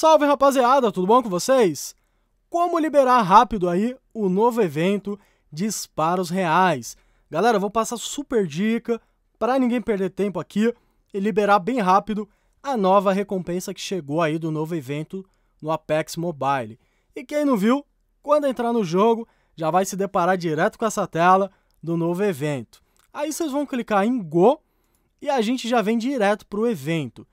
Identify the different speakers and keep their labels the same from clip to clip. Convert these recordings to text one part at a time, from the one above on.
Speaker 1: Salve rapaziada, tudo bom com vocês? Como liberar rápido aí o novo evento Disparos Reais? Galera, vou passar super dica para ninguém perder tempo aqui e liberar bem rápido a nova recompensa que chegou aí do novo evento no Apex Mobile. E quem não viu, quando entrar no jogo, já vai se deparar direto com essa tela do novo evento. Aí vocês vão clicar em Go e a gente já vem direto para o evento.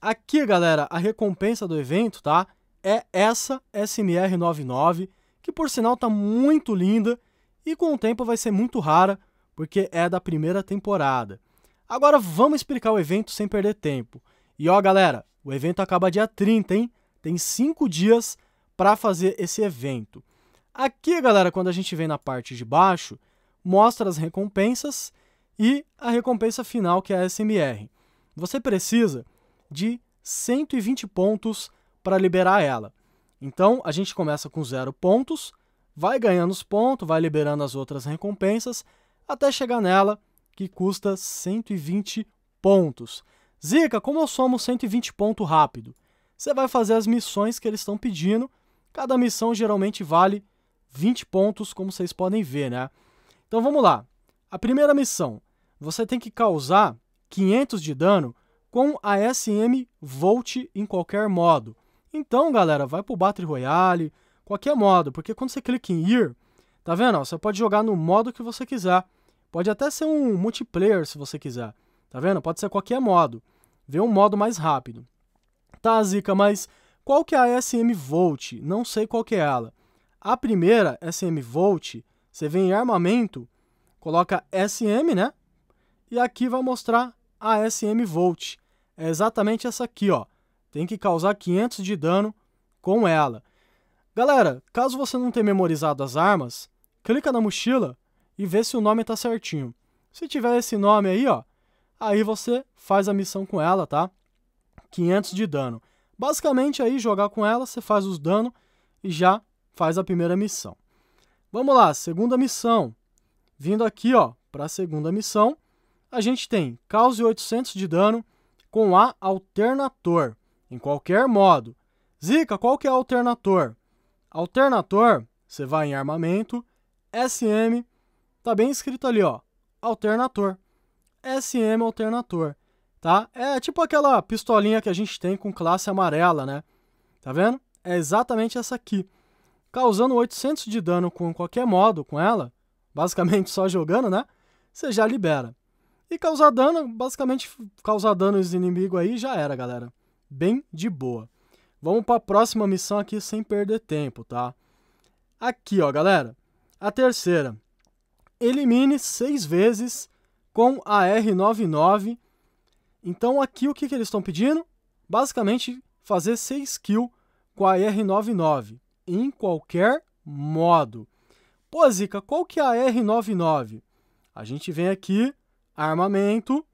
Speaker 1: Aqui, galera, a recompensa do evento, tá? É essa SMR99, que por sinal tá muito linda e com o tempo vai ser muito rara, porque é da primeira temporada. Agora vamos explicar o evento sem perder tempo. E ó, galera, o evento acaba dia 30, hein? Tem 5 dias para fazer esse evento. Aqui, galera, quando a gente vem na parte de baixo, mostra as recompensas e a recompensa final, que é a SMR. Você precisa de 120 pontos para liberar ela. Então a gente começa com zero pontos, vai ganhando os pontos, vai liberando as outras recompensas até chegar nela que custa 120 pontos. Zica, como eu somo 120 pontos rápido? Você vai fazer as missões que eles estão pedindo. Cada missão geralmente vale 20 pontos, como vocês podem ver, né? Então vamos lá. A primeira missão, você tem que causar 500 de dano com a SM Volt em qualquer modo. Então, galera, vai pro Battle Royale, qualquer modo, porque quando você clica em Ir, tá vendo? você pode jogar no modo que você quiser. Pode até ser um multiplayer se você quiser, tá vendo? Pode ser qualquer modo. Vê um modo mais rápido. Tá, Zica, mas qual que é a SM Volt? Não sei qual que é ela. A primeira, SM Volt, você vem em armamento, coloca SM, né? E aqui vai mostrar ASM Volt. É exatamente essa aqui, ó. Tem que causar 500 de dano com ela. Galera, caso você não tenha memorizado as armas, clica na mochila e vê se o nome tá certinho. Se tiver esse nome aí, ó, aí você faz a missão com ela, tá? 500 de dano. Basicamente aí jogar com ela, você faz os danos e já faz a primeira missão. Vamos lá, segunda missão. Vindo aqui, ó, para a segunda missão, a gente tem cause 800 de dano com A alternator, em qualquer modo. Zica, qual que é alternator? Alternator, você vai em armamento, SM, tá bem escrito ali, ó, alternator. SM alternator, tá? É tipo aquela pistolinha que a gente tem com classe amarela, né? Tá vendo? É exatamente essa aqui. Causando 800 de dano com qualquer modo com ela, basicamente só jogando, né? Você já libera. E causar dano, basicamente causar dano nos inimigos aí já era, galera. Bem de boa. Vamos para a próxima missão aqui sem perder tempo, tá? Aqui, ó, galera. A terceira. Elimine seis vezes com a R99. Então aqui o que, que eles estão pedindo? Basicamente fazer 6 kills com a R99 em qualquer modo. Pô, Zica, qual que é a R99? A gente vem aqui armamento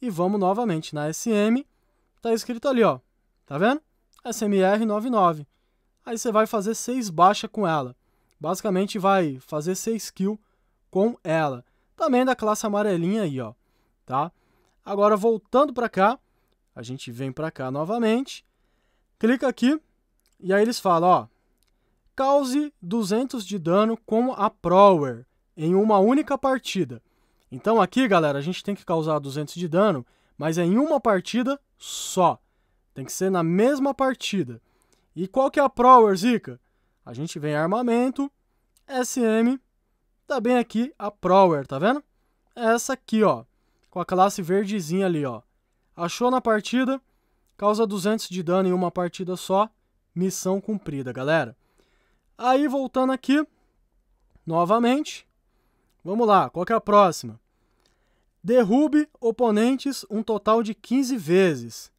Speaker 1: e vamos novamente na SM, tá escrito ali, ó, tá vendo? SMR99. Aí você vai fazer 6 baixa com ela. Basicamente vai fazer 6 kill com ela. Também da classe amarelinha aí, ó, tá? Agora voltando para cá, a gente vem para cá novamente, clica aqui e aí eles falam, ó, cause 200 de dano com a Prower em uma única partida. Então aqui, galera, a gente tem que causar 200 de dano, mas é em uma partida só. Tem que ser na mesma partida. E qual que é a Prower, Zika? A gente vem armamento, SM, tá bem aqui a Prower, tá vendo? Essa aqui, ó, com a classe verdezinha ali, ó. Achou na partida, causa 200 de dano em uma partida só, missão cumprida, galera. Aí, voltando aqui, novamente, vamos lá, qual que é a próxima? derrube oponentes um total de 15 vezes.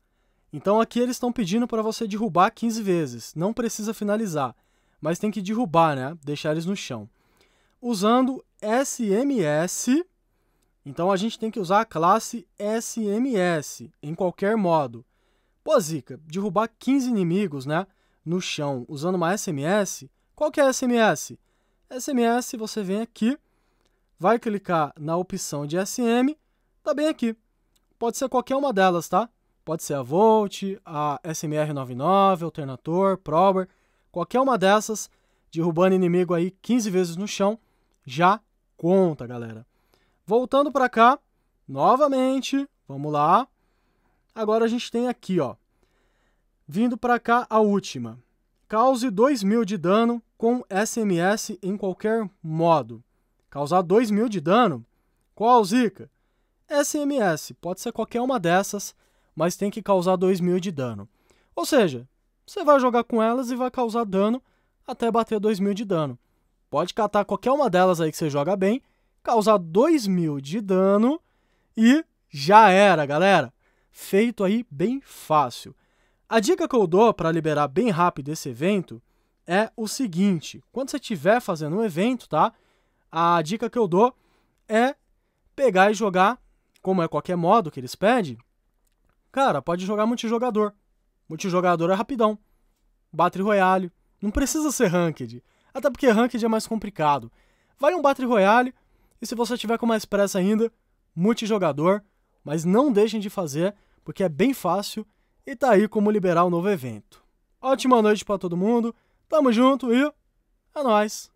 Speaker 1: Então aqui eles estão pedindo para você derrubar 15 vezes. Não precisa finalizar, mas tem que derrubar, né? Deixar eles no chão. Usando SMS. Então a gente tem que usar a classe SMS em qualquer modo. Pô, Zica, derrubar 15 inimigos, né? No chão usando uma SMS. Qual que é a SMS? SMS você vem aqui vai clicar na opção de SM, tá bem aqui. Pode ser qualquer uma delas, tá? Pode ser a Volt, a SMR99, Alternator, Prober, qualquer uma dessas, derrubando inimigo aí 15 vezes no chão, já conta, galera. Voltando para cá, novamente, vamos lá. Agora a gente tem aqui, ó. Vindo para cá a última. Cause 2 mil de dano com SMS em qualquer modo causar 2 mil de dano? Qual, Zika? SMS, pode ser qualquer uma dessas, mas tem que causar 2 mil de dano. Ou seja, você vai jogar com elas e vai causar dano até bater 2 mil de dano. Pode catar qualquer uma delas aí que você joga bem, causar 2 mil de dano e já era, galera. Feito aí bem fácil. A dica que eu dou para liberar bem rápido esse evento é o seguinte: quando você estiver fazendo um evento, tá? a dica que eu dou é pegar e jogar, como é qualquer modo que eles pedem. Cara, pode jogar multijogador. Multijogador é rapidão. Battle Royale. Não precisa ser Ranked. Até porque Ranked é mais complicado. Vai um Battle Royale e se você tiver com mais pressa ainda, multijogador. Mas não deixem de fazer, porque é bem fácil e tá aí como liberar o um novo evento. Ótima noite para todo mundo. Tamo junto e é nóis!